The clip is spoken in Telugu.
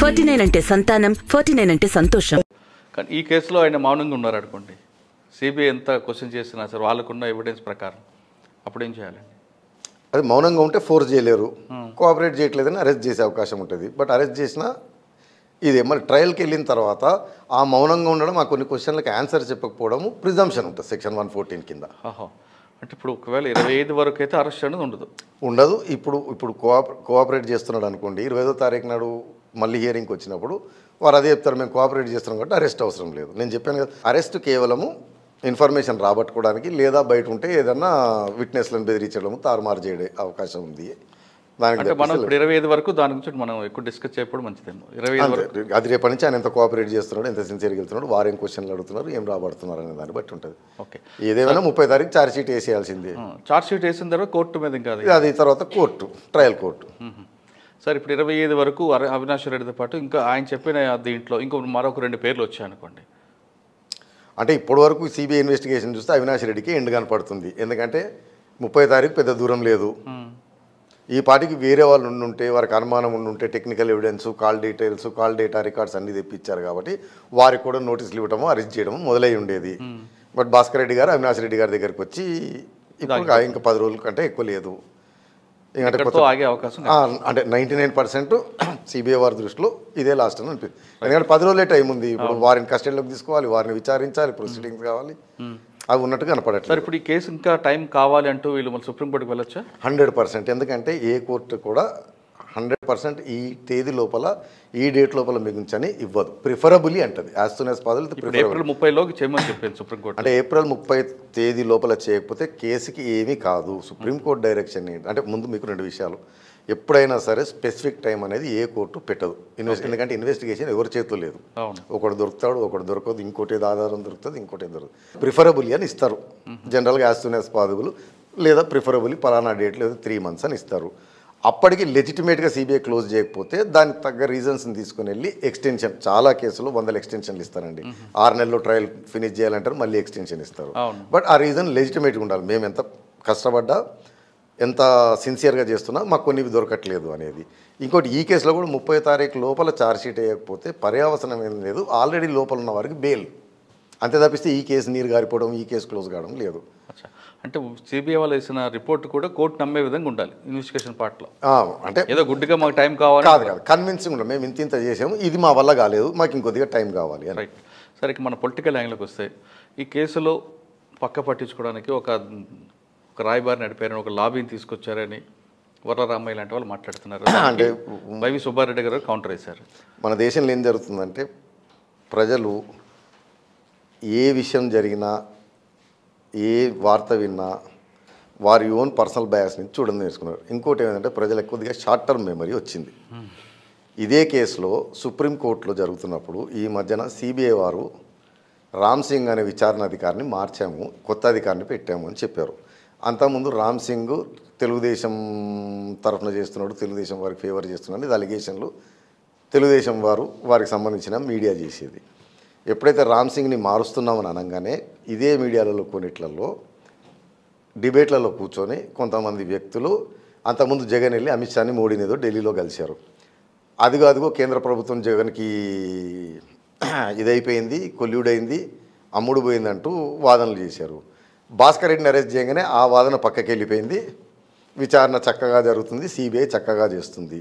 ఫార్టీ నైన్ అంటే సంతానం ఫార్టీ నైన్ అంటే సంతోషం కానీ ఈ కేసులో ఆయన మౌనంగా ఉన్నారు అనుకోండి సిబిఐ ఎంత క్వశ్చన్ చేసినా సరే వాళ్ళకున్న ఎవిడెన్స్ ప్రకారం అప్పుడు ఏం చేయాలి అది మౌనంగా ఉంటే ఫోర్స్ చేయలేరు కోఆపరేట్ చేయట్లేదని అరెస్ట్ చేసే అవకాశం ఉంటుంది బట్ అరెస్ట్ చేసినా ఇదే మరి ట్రయల్కి వెళ్ళిన తర్వాత ఆ మౌనంగా ఉండడం ఆ కొన్ని క్వశ్చన్లకు ఆన్సర్ చెప్పకపోవడము ప్రిజంప్షన్ ఉంటుంది సెక్షన్ వన్ ఫోర్టీన్ కింద అంటే ఇప్పుడు ఒకవేళ ఇరవై ఐదు వరకు అయితే అరెస్ట్ అనేది ఉండదు ఉండదు ఇప్పుడు ఇప్పుడు కోఆపరేట్ చేస్తున్నాడు అనుకోండి ఇరవై ఐదో తారీఖు నాడు మళ్ళీ హియరింగ్కి వచ్చినప్పుడు వారు అదే చెప్తారు మేము కోఆపరేట్ చేస్తున్నాం కాబట్టి అరెస్ట్ అవసరం లేదు నేను చెప్పాను కదా అరెస్ట్ కేవలము ఇన్ఫర్మేషన్ రాబట్టుకోవడానికి లేదా బయట ఉంటే ఏదన్నా విట్నెస్లను బెదిరించడము తారుమారు చేయడే అవకాశం ఉంది దానికి మనం ఇప్పుడు ఇరవై ఐదు వరకు దాని గురించి మనం ఎక్కువ డిస్కస్ చేయకపోవడం మంచిదేమో ఇరవై ఐదు వరకు అది రేపటి నుంచి ఆయన ఎంత కోఆపరేట్ చేస్తున్నాడు ఎంత సిన్సియర్గా వెళ్తున్నాడు వారు ఏం క్వశ్చన్లు అడుగుతున్నారు ఏం రాబడుతున్నారు అనే దాన్ని బట్టి ఉంటుంది ఓకే ఏదేమైనా ముప్పై తారీఖు చార్జ్ షీట్ వేసేయాల్సిందే ఛార్జ్ షీట్ వేసిన తర్వాత కోర్టు మీద ఇంకా అది తర్వాత కోర్టు ట్రయల్ కోర్టు సార్ ఇప్పుడు ఇరవై ఐదు వరకు అవినాష్ రెడ్డితో పాటు ఇంకా ఆయన చెప్పిన దీంట్లో ఇంకో మరొక రెండు పేర్లు వచ్చాయనుకోండి అంటే ఇప్పటి వరకు సిబిఐ ఇన్వెస్టిగేషన్ చూస్తే అవినాష్ రెడ్డికి ఎండ్ కనపడుతుంది ఎందుకంటే ముప్పై తారీఖు పెద్ద దూరం లేదు ఈ పాటికి వేరే వాళ్ళు ఉండుంటే వారికి అనుమానం ఉండుంటే technical evidence call details call data records అన్ని తెప్పించారు కాబట్టి వారికి కూడా నోటీసులు ఇవ్వడము అరెస్ట్ చేయడం మొదలై ఉండేది బట్ భాస్కర్ రెడ్డి గారు అవినాష్ రెడ్డి గారి దగ్గరికి వచ్చి ఇంకా ఇంకా పది రోజుల కంటే ఎక్కువ లేదు అంటే నైంటీ నైన్ పర్సెంట్ సిబిఐ వారి దృష్టిలో ఇదే లాస్ట్ అని అనిపిస్తుంది ఎందుకంటే పది రోజులే టైం ఉంది ఇప్పుడు వారిని కస్టడీలోకి తీసుకోవాలి వారిని విచారించాలి ప్రొసీడింగ్స్ కావాలి అవి ఉన్నట్టు కనపడట్లేదు సార్ ఇప్పుడు ఈ కేసు ఇంకా టైం కావాలి అంటూ వీళ్ళు మళ్ళీ సుప్రీంకోర్టుకి వెళ్ళొచ్చా హండ్రెడ్ పర్సెంట్ ఎందుకంటే ఏ కోర్టు కూడా హండ్రెడ్ పర్సెంట్ ఈ తేదీ లోపల ఈ డేట్ లోపల మిగించని ఇవ్వదు ప్రిఫరబులీ అంటది as soon as possible April ముప్పైలోకి చేయమని చెప్పారు సుప్రీంకోర్టు అంటే ఏప్రిల్ ముప్పై తేదీ లోపల చేయకపోతే కేసుకి ఏమీ కాదు సుప్రీంకోర్టు డైరెక్షన్ అంటే ముందు మీకు రెండు విషయాలు ఎప్పుడైనా సరే స్పెసిఫిక్ టైం అనేది ఏ కోర్టు పెట్టదు ఇన్వెస్ట్ ఎందుకంటే ఇన్వెస్టిగేషన్ ఎవరి చేతులు లేదు ఒకటి దొరుకుతాడు ఒకటి దొరకదు ఇంకోటి ఆధారం దొరుకుతుంది ఇంకోటి దొరుకుతుంది ప్రిఫరబుల్ అని ఇస్తారు జనరల్గా యాస్తునేస్ పాదుగులు లేదా ప్రిఫరబుల్ పలానా డేట్ లేదా త్రీ మంత్స్ అని ఇస్తారు అప్పటికి లెజిటిమేట్గా సిబిఐ క్లోజ్ చేయకపోతే దానికి తగ్గ రీజన్స్ని తీసుకుని వెళ్ళి ఎక్స్టెన్షన్ చాలా కేసులు వందల ఎక్స్టెన్షన్లు ఇస్తారండి ఆరు నెలల్లో ట్రయల్ ఫినిష్ చేయాలంటారు మళ్ళీ ఎక్స్టెన్షన్ ఇస్తారు బట్ ఆ రీజన్ లెజిటిమేట్గా ఉండాలి మేము ఎంత కష్టపడ్డా ఎంత సిన్సియర్గా చేస్తున్నా మాకు కొన్ని దొరకట్లేదు అనేది ఇంకోటి ఈ కేసులో కూడా ముప్పై తారీఖు లోపల ఛార్జ్షీట్ వేయకపోతే పర్యావసనం ఏం లేదు ఆల్రెడీ లోపల ఉన్న వారికి బెయిల్ అంతే తప్పిస్తే ఈ కేసు నీరు గారిపోవడం ఈ కేసు క్లోజ్ కావడం లేదు అంటే సిబిఐ వాళ్ళు వేసిన రిపోర్ట్ కూడా కోర్టు నమ్మే విధంగా ఉండాలి ఇన్వెస్టిగేషన్ పార్ట్లో అంటే ఏదో గుడ్డిగా మాకు టైం కావాలి కాదు కాదు కన్విన్సింగ్ ఉండాలి మేము ఇంత ఇంత చేసాము ఇది మా వల్ల కాలేదు మాకు ఇంకొద్దిగా టైం కావాలి రైట్ సరే మన పొలిటికల్ యాంగిల్కి వస్తే ఈ కేసులో పక్క పట్టించుకోవడానికి ఒక రాయబారి నడిపారని ఒక లాబీని తీసుకొచ్చారని వరరామయ్య లాంటి వాళ్ళు మాట్లాడుతున్నారు అంటే వైవి సుబ్బారెడ్డి గారు కౌంటర్ వేశారు మన దేశంలో ఏం జరుగుతుందంటే ప్రజలు ఏ విషయం జరిగినా ఏ వార్త విన్నా వారి ఓన్ పర్సనల్ బయాస్ని చూడడం నేర్చుకున్నారు ఇంకోటి ఏంటంటే ప్రజలకు కొద్దిగా షార్ట్ టర్మ్ మెమరీ వచ్చింది ఇదే కేసులో సుప్రీంకోర్టులో జరుగుతున్నప్పుడు ఈ మధ్యన సిబిఐ వారు రామ్ సింగ్ అనే విచారణ అధికారిని మార్చాము కొత్త అధికారిని పెట్టాము అని చెప్పారు అంతకుముందు రామ్ సింగ్ తెలుగుదేశం తరఫున చేస్తున్నాడు తెలుగుదేశం వారికి ఫేవర్ చేస్తున్నాడు ఇది అలిగేషన్లు తెలుగుదేశం వారు వారికి సంబంధించిన మీడియా చేసేది ఎప్పుడైతే రామ్ సింగ్ని మారుస్తున్నామని అనగానే ఇదే మీడియాలలో కొన్నిట్లలో డిబేట్లలో కూర్చొని కొంతమంది వ్యక్తులు అంతకుముందు జగన్ వెళ్ళి అమిత్ షాని మోడీని ఏదో ఢిల్లీలో కలిశారు అదిగో అదిగో కేంద్ర ప్రభుత్వం జగన్కి ఇదైపోయింది కొల్లుడైంది అమ్ముడు పోయిందంటూ వాదనలు చేశారు భాస్కర్ రెడ్డిని అరెస్ట్ చేయగానే ఆ వాదన పక్కకి వెళ్ళిపోయింది విచారణ చక్కగా జరుగుతుంది సిబిఐ చక్కగా చేస్తుంది